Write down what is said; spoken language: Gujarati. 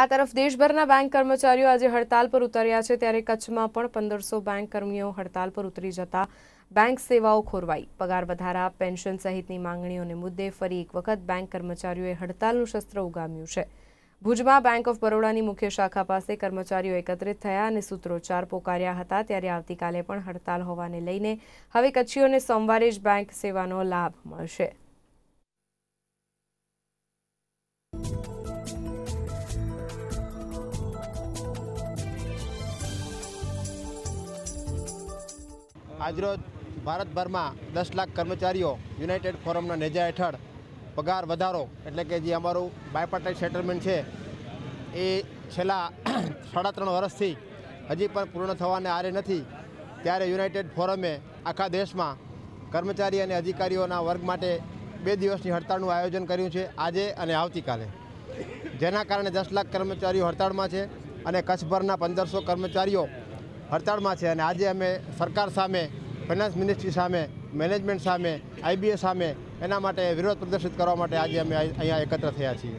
આ તરફ દેશભરના બેંક કર્મચારીઓ આજે હડતાલ પર ઉતર્યા છે ત્યારે કચ્છમાં પણ પંદરસો બેંક કર્મીઓ હડતાલ પર ઉતરી જતા બેંક સેવાઓ ખોરવાઈ પગાર વધારા પેન્શન સહિતની માંગણીઓને મુદ્દે ફરી એક વખત બેંક કર્મચારીઓએ હડતાલનું શસ્ત્ર ઉગામ્યું છે ભુજમાં બેંક ઓફ બરોડાની મુખ્ય શાખા પાસે કર્મચારીઓ એકત્રિત થયા અને સૂત્રોચ્ચાર પોકાર્યા હતા ત્યારે આવતીકાલે પણ હડતાલ હોવાને લઈને હવે કચ્છીઓને સોમવારે જ બેંક સેવાનો લાભ મળશે આજરોજ ભારતભરમાં દસ લાખ કર્મચારીઓ યુનાઇટેડ ફોરમના નેજા હેઠળ પગાર વધારો એટલે કે જે અમારું બાયપાટાઇટ સેટલમેન્ટ છે એ છેલ્લા સાડા ત્રણ વર્ષથી હજી પણ પૂર્ણ થવાને આરે નથી ત્યારે યુનાઇટેડ ફોરમે આખા દેશમાં કર્મચારી અને અધિકારીઓના વર્ગ માટે બે દિવસની હડતાળનું આયોજન કર્યું છે આજે અને આવતીકાલે જેના કારણે દસ લાખ કર્મચારીઓ હડતાળમાં છે અને કચ્છભરના પંદરસો કર્મચારીઓ હડતાળમાં છે અને આજે અમે સરકાર સામે ફાઇનાન્સ મિનિસ્ટ્રી સામે મેનેજમેન્ટ સામે આઈબીએ સામે એના માટે વિરોધ પ્રદર્શિત કરવા માટે આજે અમે અહીંયા એકત્ર થયા છીએ